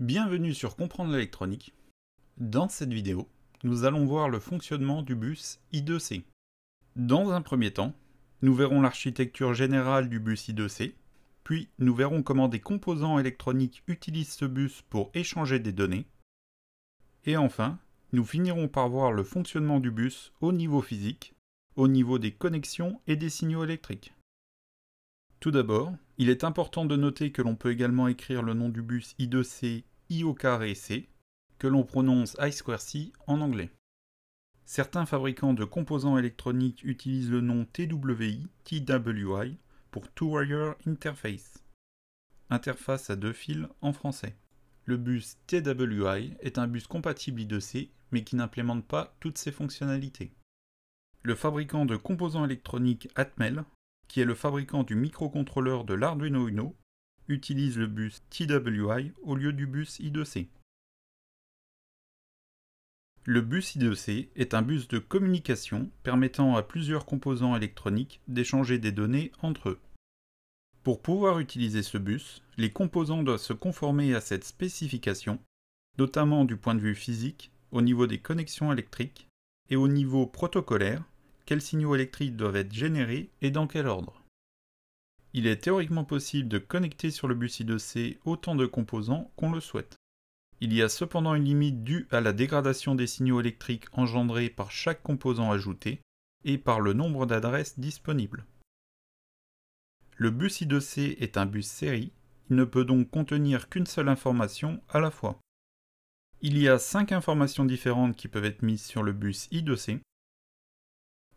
Bienvenue sur Comprendre l'électronique. Dans cette vidéo, nous allons voir le fonctionnement du bus I2C. Dans un premier temps, nous verrons l'architecture générale du bus I2C, puis nous verrons comment des composants électroniques utilisent ce bus pour échanger des données, et enfin, nous finirons par voir le fonctionnement du bus au niveau physique, au niveau des connexions et des signaux électriques. Tout d'abord, il est important de noter que l'on peut également écrire le nom du bus I2C I au C, que l'on prononce I2C en anglais. Certains fabricants de composants électroniques utilisent le nom TWI, TWI pour Two-Wire Interface, interface à deux fils en français. Le bus TWI est un bus compatible I2C mais qui n'implémente pas toutes ses fonctionnalités. Le fabricant de composants électroniques Atmel, qui est le fabricant du microcontrôleur de l'Arduino Uno, utilise le bus TWI au lieu du bus I2C. Le bus I2C est un bus de communication permettant à plusieurs composants électroniques d'échanger des données entre eux. Pour pouvoir utiliser ce bus, les composants doivent se conformer à cette spécification, notamment du point de vue physique, au niveau des connexions électriques, et au niveau protocolaire, quels signaux électriques doivent être générés et dans quel ordre. Il est théoriquement possible de connecter sur le bus I2C autant de composants qu'on le souhaite. Il y a cependant une limite due à la dégradation des signaux électriques engendrés par chaque composant ajouté et par le nombre d'adresses disponibles. Le bus I2C est un bus série, il ne peut donc contenir qu'une seule information à la fois. Il y a 5 informations différentes qui peuvent être mises sur le bus I2C.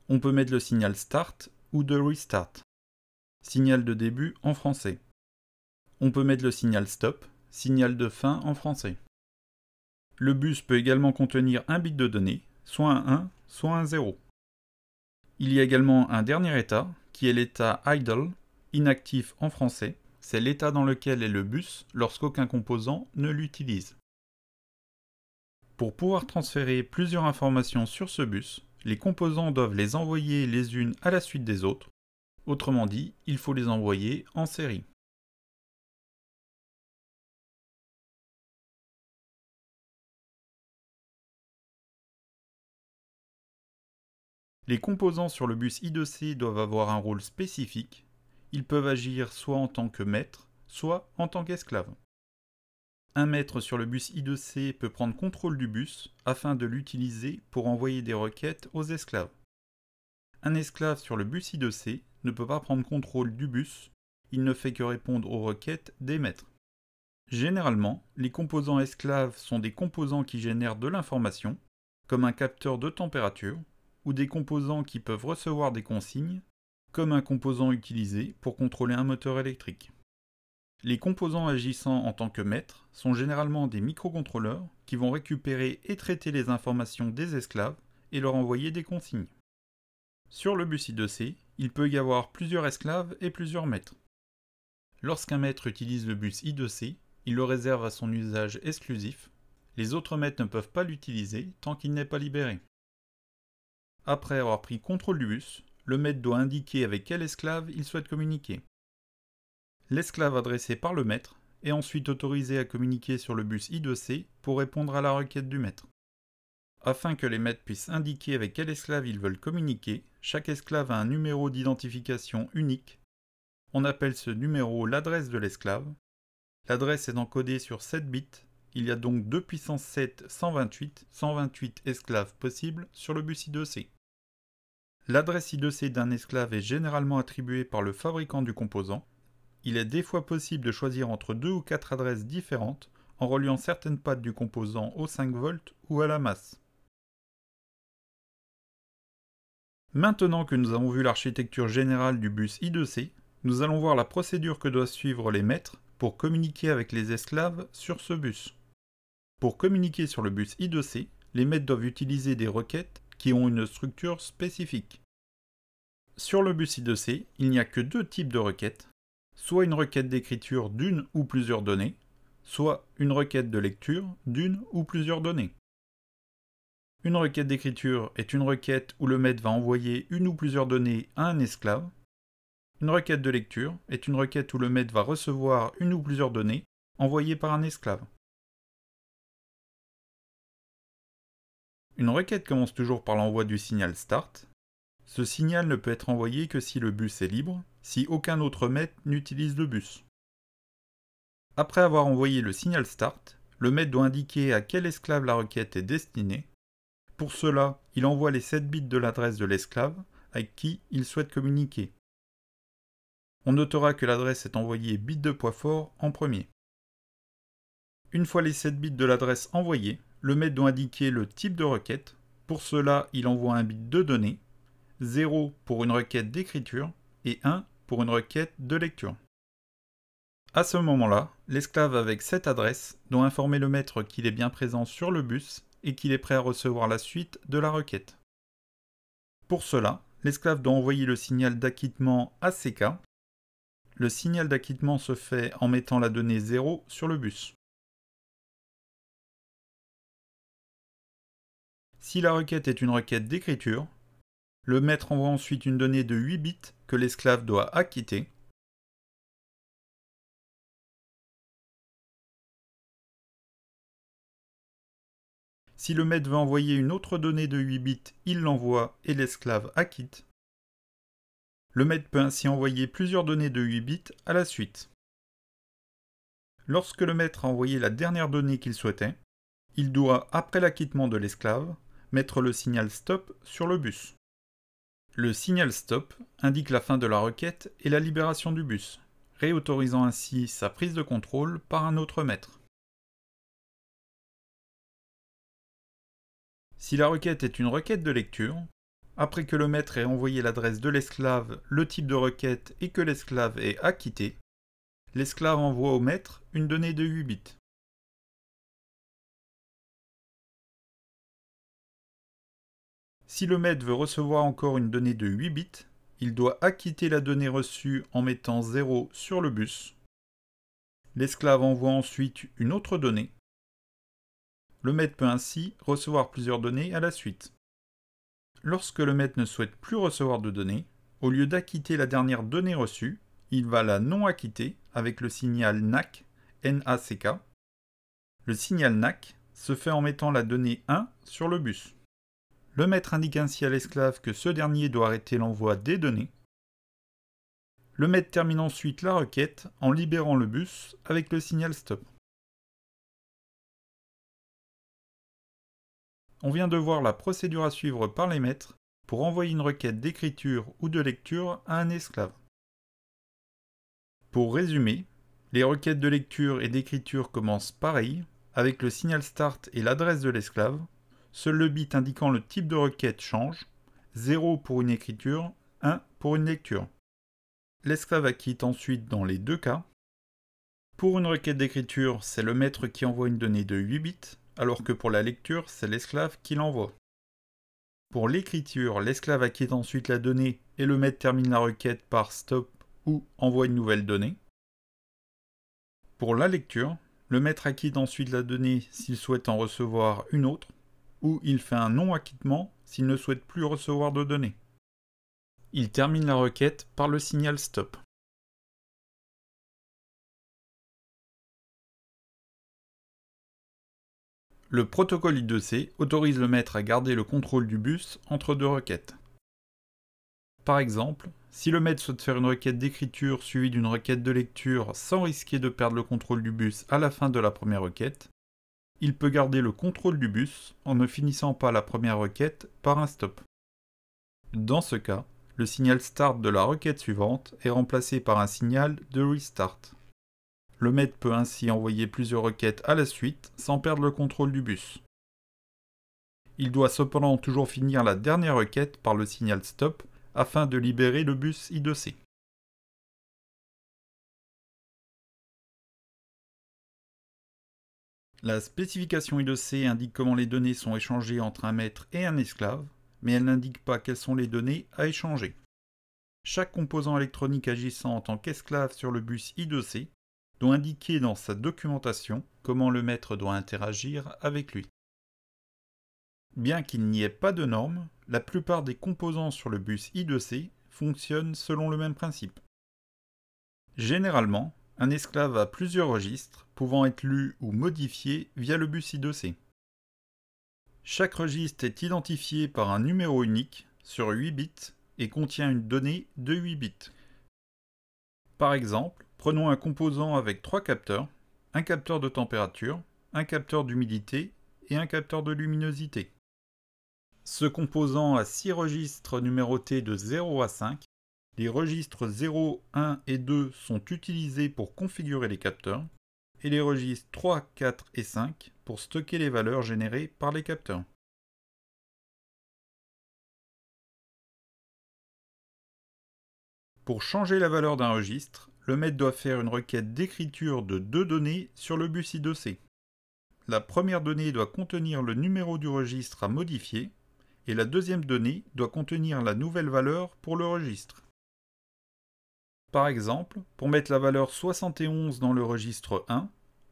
On peut mettre le signal start ou de restart. Signal de début en français. On peut mettre le signal stop, signal de fin en français. Le bus peut également contenir un bit de données, soit un 1, soit un 0. Il y a également un dernier état, qui est l'état idle, inactif en français. C'est l'état dans lequel est le bus lorsqu'aucun composant ne l'utilise. Pour pouvoir transférer plusieurs informations sur ce bus, les composants doivent les envoyer les unes à la suite des autres Autrement dit, il faut les envoyer en série. Les composants sur le bus I2C doivent avoir un rôle spécifique. Ils peuvent agir soit en tant que maître, soit en tant qu'esclave. Un maître sur le bus I2C peut prendre contrôle du bus afin de l'utiliser pour envoyer des requêtes aux esclaves. Un esclave sur le bus I2C ne peut pas prendre contrôle du bus, il ne fait que répondre aux requêtes des maîtres. Généralement, les composants esclaves sont des composants qui génèrent de l'information, comme un capteur de température, ou des composants qui peuvent recevoir des consignes, comme un composant utilisé pour contrôler un moteur électrique. Les composants agissant en tant que maîtres sont généralement des microcontrôleurs qui vont récupérer et traiter les informations des esclaves et leur envoyer des consignes. Sur le bus I2C, il peut y avoir plusieurs esclaves et plusieurs maîtres. Lorsqu'un maître utilise le bus I2C, il le réserve à son usage exclusif. Les autres maîtres ne peuvent pas l'utiliser tant qu'il n'est pas libéré. Après avoir pris contrôle du bus, le maître doit indiquer avec quel esclave il souhaite communiquer. L'esclave adressé par le maître est ensuite autorisé à communiquer sur le bus I2C pour répondre à la requête du maître. Afin que les maîtres puissent indiquer avec quel esclave ils veulent communiquer, chaque esclave a un numéro d'identification unique. On appelle ce numéro l'adresse de l'esclave. L'adresse est encodée sur 7 bits. Il y a donc 2 puissance 7 128, 128 esclaves possibles sur le bus I2C. L'adresse I2C d'un esclave est généralement attribuée par le fabricant du composant. Il est des fois possible de choisir entre 2 ou quatre adresses différentes en reliant certaines pattes du composant aux 5 volts ou à la masse. Maintenant que nous avons vu l'architecture générale du bus I2C, nous allons voir la procédure que doivent suivre les maîtres pour communiquer avec les esclaves sur ce bus. Pour communiquer sur le bus I2C, les maîtres doivent utiliser des requêtes qui ont une structure spécifique. Sur le bus I2C, il n'y a que deux types de requêtes, soit une requête d'écriture d'une ou plusieurs données, soit une requête de lecture d'une ou plusieurs données. Une requête d'écriture est une requête où le maître va envoyer une ou plusieurs données à un esclave. Une requête de lecture est une requête où le maître va recevoir une ou plusieurs données envoyées par un esclave. Une requête commence toujours par l'envoi du signal start. Ce signal ne peut être envoyé que si le bus est libre, si aucun autre maître n'utilise le bus. Après avoir envoyé le signal start, le maître doit indiquer à quel esclave la requête est destinée pour cela, il envoie les 7 bits de l'adresse de l'esclave avec qui il souhaite communiquer. On notera que l'adresse est envoyée bit de poids fort en premier. Une fois les 7 bits de l'adresse envoyés, le maître doit indiquer le type de requête. Pour cela, il envoie un bit de données, 0 pour une requête d'écriture et 1 pour une requête de lecture. À ce moment-là, l'esclave avec cette adresse doit informer le maître qu'il est bien présent sur le bus et qu'il est prêt à recevoir la suite de la requête. Pour cela, l'esclave doit envoyer le signal d'acquittement à CK. Le signal d'acquittement se fait en mettant la donnée 0 sur le bus. Si la requête est une requête d'écriture, le maître envoie ensuite une donnée de 8 bits que l'esclave doit acquitter. Si le maître veut envoyer une autre donnée de 8 bits, il l'envoie et l'esclave acquitte. Le maître peut ainsi envoyer plusieurs données de 8 bits à la suite. Lorsque le maître a envoyé la dernière donnée qu'il souhaitait, il doit, après l'acquittement de l'esclave, mettre le signal stop sur le bus. Le signal stop indique la fin de la requête et la libération du bus, réautorisant ainsi sa prise de contrôle par un autre maître. Si la requête est une requête de lecture, après que le maître ait envoyé l'adresse de l'esclave, le type de requête et que l'esclave est acquitté, l'esclave envoie au maître une donnée de 8 bits. Si le maître veut recevoir encore une donnée de 8 bits, il doit acquitter la donnée reçue en mettant 0 sur le bus. L'esclave envoie ensuite une autre donnée, le maître peut ainsi recevoir plusieurs données à la suite. Lorsque le maître ne souhaite plus recevoir de données, au lieu d'acquitter la dernière donnée reçue, il va la non acquitter avec le signal NAC, NACK. Le signal NAC se fait en mettant la donnée 1 sur le bus. Le maître indique ainsi à l'esclave que ce dernier doit arrêter l'envoi des données. Le maître termine ensuite la requête en libérant le bus avec le signal stop. on vient de voir la procédure à suivre par les maîtres pour envoyer une requête d'écriture ou de lecture à un esclave. Pour résumer, les requêtes de lecture et d'écriture commencent pareil, avec le signal start et l'adresse de l'esclave. Seul le bit indiquant le type de requête change, 0 pour une écriture, 1 pour une lecture. L'esclave acquitte ensuite dans les deux cas. Pour une requête d'écriture, c'est le maître qui envoie une donnée de 8 bits, alors que pour la lecture, c'est l'esclave qui l'envoie. Pour l'écriture, l'esclave acquitte ensuite la donnée et le maître termine la requête par stop ou envoie une nouvelle donnée. Pour la lecture, le maître acquitte ensuite la donnée s'il souhaite en recevoir une autre, ou il fait un non-acquittement s'il ne souhaite plus recevoir de données. Il termine la requête par le signal stop. Le protocole I2C autorise le maître à garder le contrôle du bus entre deux requêtes. Par exemple, si le maître souhaite faire une requête d'écriture suivie d'une requête de lecture sans risquer de perdre le contrôle du bus à la fin de la première requête, il peut garder le contrôle du bus en ne finissant pas la première requête par un stop. Dans ce cas, le signal start de la requête suivante est remplacé par un signal de restart. Le maître peut ainsi envoyer plusieurs requêtes à la suite sans perdre le contrôle du bus. Il doit cependant toujours finir la dernière requête par le signal stop afin de libérer le bus I2C. La spécification I2C indique comment les données sont échangées entre un maître et un esclave, mais elle n'indique pas quelles sont les données à échanger. Chaque composant électronique agissant en tant qu'esclave sur le bus I2C indiquer dans sa documentation comment le maître doit interagir avec lui. Bien qu'il n'y ait pas de normes, la plupart des composants sur le bus I2C fonctionnent selon le même principe. Généralement, un esclave a plusieurs registres pouvant être lus ou modifiés via le bus I2C. Chaque registre est identifié par un numéro unique sur 8 bits et contient une donnée de 8 bits. Par exemple, Prenons un composant avec trois capteurs, un capteur de température, un capteur d'humidité et un capteur de luminosité. Ce composant a 6 registres numérotés de 0 à 5. Les registres 0, 1 et 2 sont utilisés pour configurer les capteurs et les registres 3, 4 et 5 pour stocker les valeurs générées par les capteurs. Pour changer la valeur d'un registre, le maître doit faire une requête d'écriture de deux données sur le bus I2C. La première donnée doit contenir le numéro du registre à modifier et la deuxième donnée doit contenir la nouvelle valeur pour le registre. Par exemple, pour mettre la valeur 71 dans le registre 1,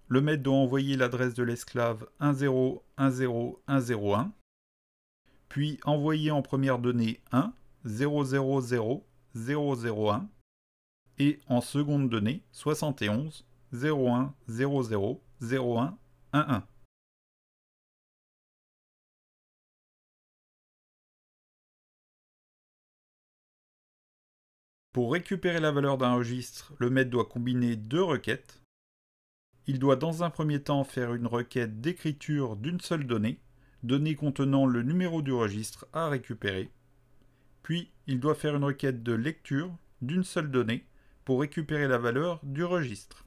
le maître doit envoyer l'adresse de l'esclave 1010101, puis envoyer en première donnée 1 et en seconde donnée 71 01 00 01 11. Pour récupérer la valeur d'un registre, le maître doit combiner deux requêtes. Il doit dans un premier temps faire une requête d'écriture d'une seule donnée, donnée contenant le numéro du registre à récupérer. Puis, il doit faire une requête de lecture d'une seule donnée, pour récupérer la valeur du registre.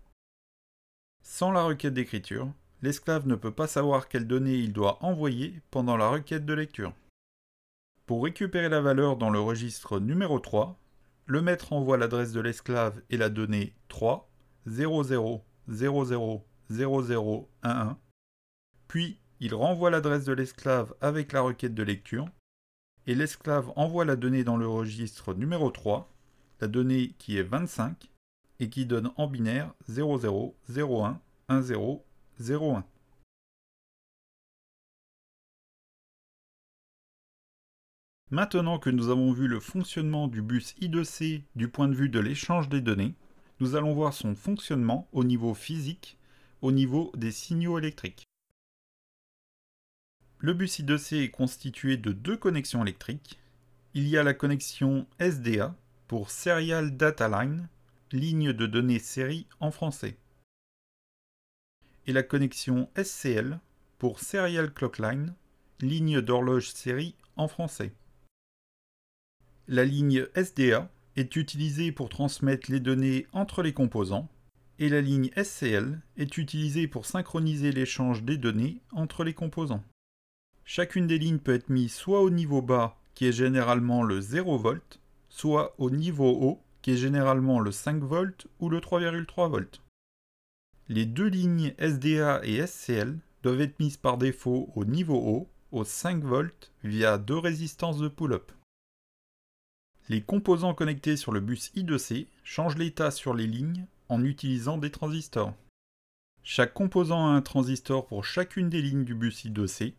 Sans la requête d'écriture, l'esclave ne peut pas savoir quelles données il doit envoyer pendant la requête de lecture. Pour récupérer la valeur dans le registre numéro 3, le maître envoie l'adresse de l'esclave et la donnée 3 00 puis il renvoie l'adresse de l'esclave avec la requête de lecture, et l'esclave envoie la donnée dans le registre numéro 3 la donnée qui est 25 et qui donne en binaire 00011001 Maintenant que nous avons vu le fonctionnement du bus I2C du point de vue de l'échange des données, nous allons voir son fonctionnement au niveau physique, au niveau des signaux électriques. Le bus I2C est constitué de deux connexions électriques. Il y a la connexion SDA pour Serial Data Line, ligne de données série en français. Et la connexion SCL pour Serial Clock Line, ligne d'horloge série en français. La ligne SDA est utilisée pour transmettre les données entre les composants et la ligne SCL est utilisée pour synchroniser l'échange des données entre les composants. Chacune des lignes peut être mise soit au niveau bas, qui est généralement le 0 V, soit au niveau haut, qui est généralement le 5 v ou le 3,3 v Les deux lignes SDA et SCL doivent être mises par défaut au niveau haut, au 5 v via deux résistances de pull-up. Les composants connectés sur le bus I2C changent l'état sur les lignes en utilisant des transistors. Chaque composant a un transistor pour chacune des lignes du bus I2C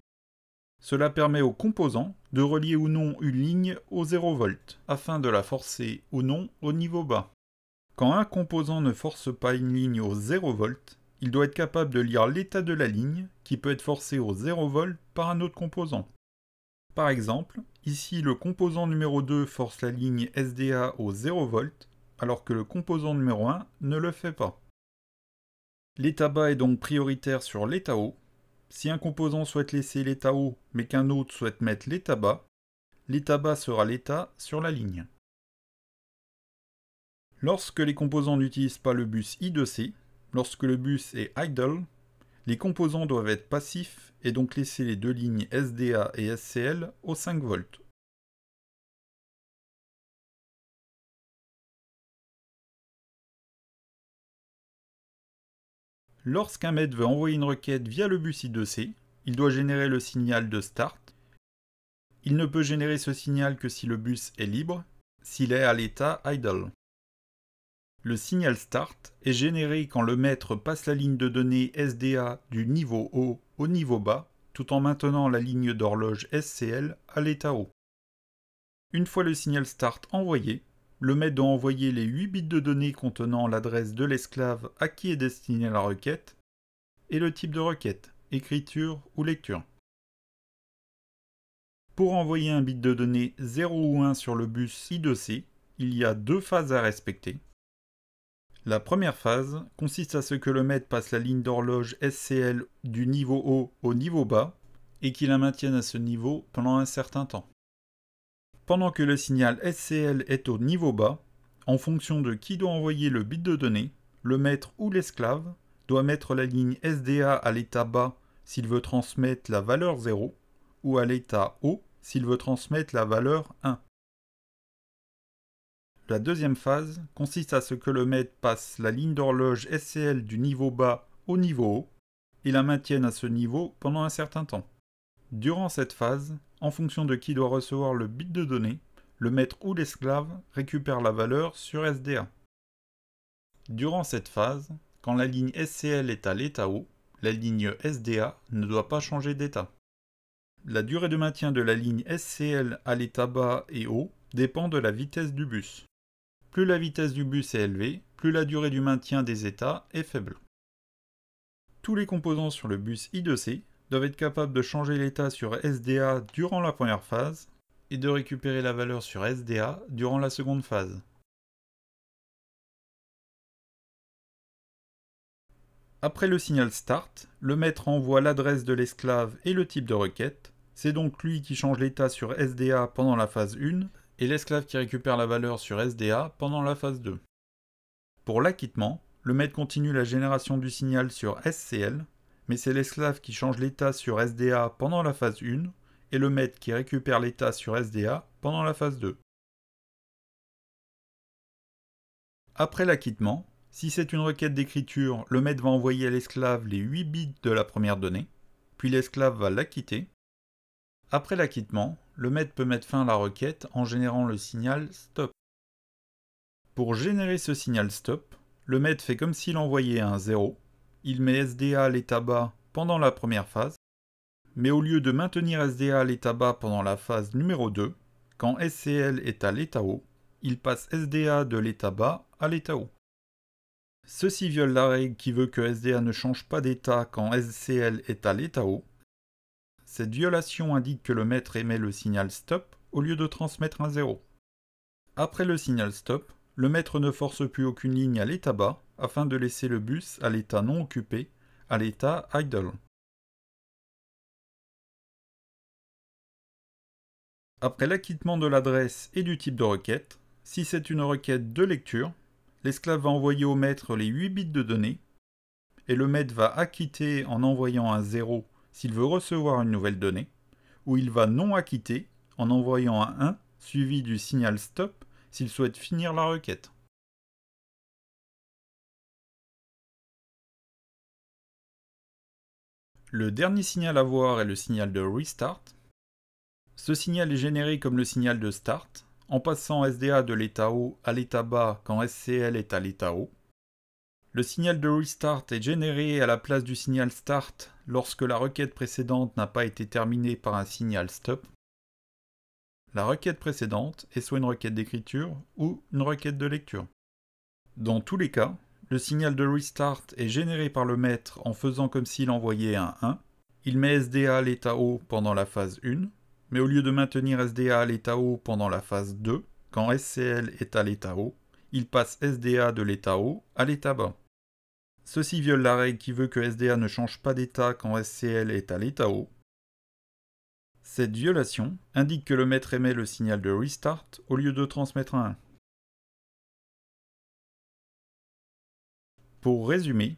cela permet au composant de relier ou non une ligne au 0 V, afin de la forcer ou non au niveau bas. Quand un composant ne force pas une ligne au 0 V, il doit être capable de lire l'état de la ligne qui peut être forcée au 0 V par un autre composant. Par exemple, ici le composant numéro 2 force la ligne SDA au 0 V, alors que le composant numéro 1 ne le fait pas. L'état bas est donc prioritaire sur l'état haut, si un composant souhaite laisser l'état haut mais qu'un autre souhaite mettre l'état bas, l'état bas sera l'état sur la ligne. Lorsque les composants n'utilisent pas le bus I2C, lorsque le bus est idle, les composants doivent être passifs et donc laisser les deux lignes SDA et SCL aux 5 volts. Lorsqu'un maître veut envoyer une requête via le bus I2C, il doit générer le signal de start. Il ne peut générer ce signal que si le bus est libre, s'il est à l'état idle. Le signal start est généré quand le maître passe la ligne de données SDA du niveau haut au niveau bas, tout en maintenant la ligne d'horloge SCL à l'état haut. Une fois le signal start envoyé, le maître doit envoyer les 8 bits de données contenant l'adresse de l'esclave à qui est destinée la requête et le type de requête, écriture ou lecture. Pour envoyer un bit de données 0 ou 1 sur le bus I2C, il y a deux phases à respecter. La première phase consiste à ce que le maître passe la ligne d'horloge SCL du niveau haut au niveau bas et qu'il la maintienne à ce niveau pendant un certain temps. Pendant que le signal SCL est au niveau bas, en fonction de qui doit envoyer le bit de données, le maître ou l'esclave doit mettre la ligne SDA à l'état bas s'il veut transmettre la valeur 0 ou à l'état haut s'il veut transmettre la valeur 1. La deuxième phase consiste à ce que le maître passe la ligne d'horloge SCL du niveau bas au niveau haut et la maintienne à ce niveau pendant un certain temps. Durant cette phase, en fonction de qui doit recevoir le bit de données, le maître ou l'esclave récupère la valeur sur SDA. Durant cette phase, quand la ligne SCL est à l'état haut, la ligne SDA ne doit pas changer d'état. La durée de maintien de la ligne SCL à l'état bas et haut dépend de la vitesse du bus. Plus la vitesse du bus est élevée, plus la durée du maintien des états est faible. Tous les composants sur le bus I2C être capable de changer l'état sur SDA durant la première phase et de récupérer la valeur sur SDA durant la seconde phase. Après le signal start, le maître envoie l'adresse de l'esclave et le type de requête. C'est donc lui qui change l'état sur SDA pendant la phase 1 et l'esclave qui récupère la valeur sur SDA pendant la phase 2. Pour l'acquittement, le maître continue la génération du signal sur SCL mais c'est l'esclave qui change l'état sur SDA pendant la phase 1 et le maître qui récupère l'état sur SDA pendant la phase 2. Après l'acquittement, si c'est une requête d'écriture, le maître va envoyer à l'esclave les 8 bits de la première donnée, puis l'esclave va l'acquitter. Après l'acquittement, le maître peut mettre fin à la requête en générant le signal stop. Pour générer ce signal stop, le maître fait comme s'il envoyait un 0 il met SDA à l'état bas pendant la première phase, mais au lieu de maintenir SDA à l'état bas pendant la phase numéro 2, quand SCL est à l'état haut, il passe SDA de l'état bas à l'état haut. Ceci viole la règle qui veut que SDA ne change pas d'état quand SCL est à l'état haut. Cette violation indique que le maître émet le signal stop au lieu de transmettre un 0. Après le signal stop, le maître ne force plus aucune ligne à l'état bas afin de laisser le bus à l'état non occupé, à l'état idle. Après l'acquittement de l'adresse et du type de requête, si c'est une requête de lecture, l'esclave va envoyer au maître les 8 bits de données, et le maître va acquitter en envoyant un 0 s'il veut recevoir une nouvelle donnée, ou il va non acquitter en envoyant un 1 suivi du signal stop s'il souhaite finir la requête. Le dernier signal à voir est le signal de restart. Ce signal est généré comme le signal de start, en passant SDA de l'état haut à l'état bas quand SCL est à l'état haut. Le signal de restart est généré à la place du signal start lorsque la requête précédente n'a pas été terminée par un signal stop la requête précédente est soit une requête d'écriture ou une requête de lecture. Dans tous les cas, le signal de restart est généré par le maître en faisant comme s'il envoyait un 1. Il met SDA à l'état haut pendant la phase 1, mais au lieu de maintenir SDA à l'état haut pendant la phase 2, quand SCL est à l'état haut, il passe SDA de l'état haut à l'état bas. Ceci viole la règle qui veut que SDA ne change pas d'état quand SCL est à l'état haut, cette violation indique que le maître émet le signal de restart au lieu de transmettre un 1. Pour résumer,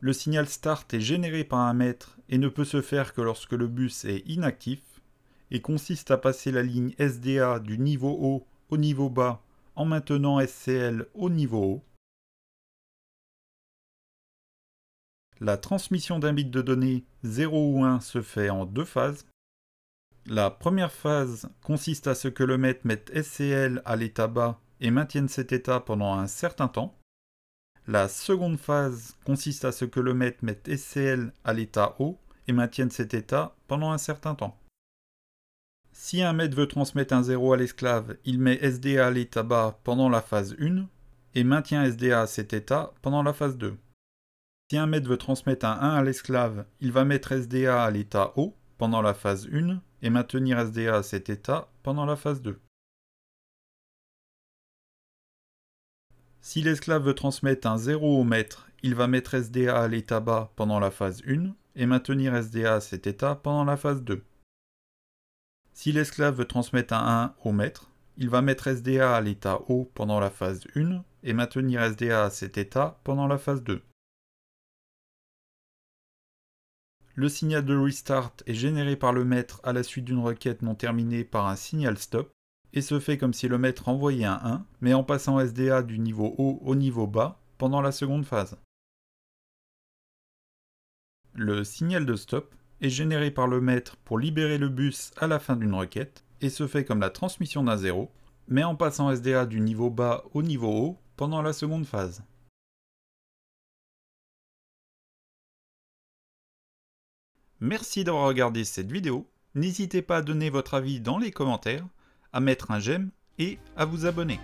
le signal start est généré par un maître et ne peut se faire que lorsque le bus est inactif et consiste à passer la ligne SDA du niveau haut au niveau bas en maintenant SCL au niveau haut. La transmission d'un bit de données 0 ou 1 se fait en deux phases la première phase consiste à ce que le maître mette SCL à l'état bas et maintienne cet état pendant un certain temps. La seconde phase consiste à ce que le maître mette SCL à l'état haut et maintienne cet état pendant un certain temps. Si un maître veut transmettre un 0 à l'esclave, il met SDA à l'état bas pendant la phase 1 et maintient SDA à cet état pendant la phase 2. Si un maître veut transmettre un 1 à l'esclave, il va mettre SDA à l'état haut pendant la phase 1 et maintenir SDA à cet état pendant la phase 2. Si l'esclave veut transmettre un 0 au maître, il va mettre SDA à l'état bas pendant la phase 1 et maintenir SDA à cet état pendant la phase 2. Si l'esclave veut transmettre un 1 au maître, il va mettre SDA à l'état haut pendant la phase 1 et maintenir SDA à cet état pendant la phase 2. Le signal de restart est généré par le maître à la suite d'une requête non terminée par un signal stop et se fait comme si le maître envoyait un 1, mais en passant SDA du niveau haut au niveau bas pendant la seconde phase. Le signal de stop est généré par le maître pour libérer le bus à la fin d'une requête et se fait comme la transmission d'un 0, mais en passant SDA du niveau bas au niveau haut pendant la seconde phase. Merci d'avoir regardé cette vidéo. N'hésitez pas à donner votre avis dans les commentaires, à mettre un j'aime et à vous abonner.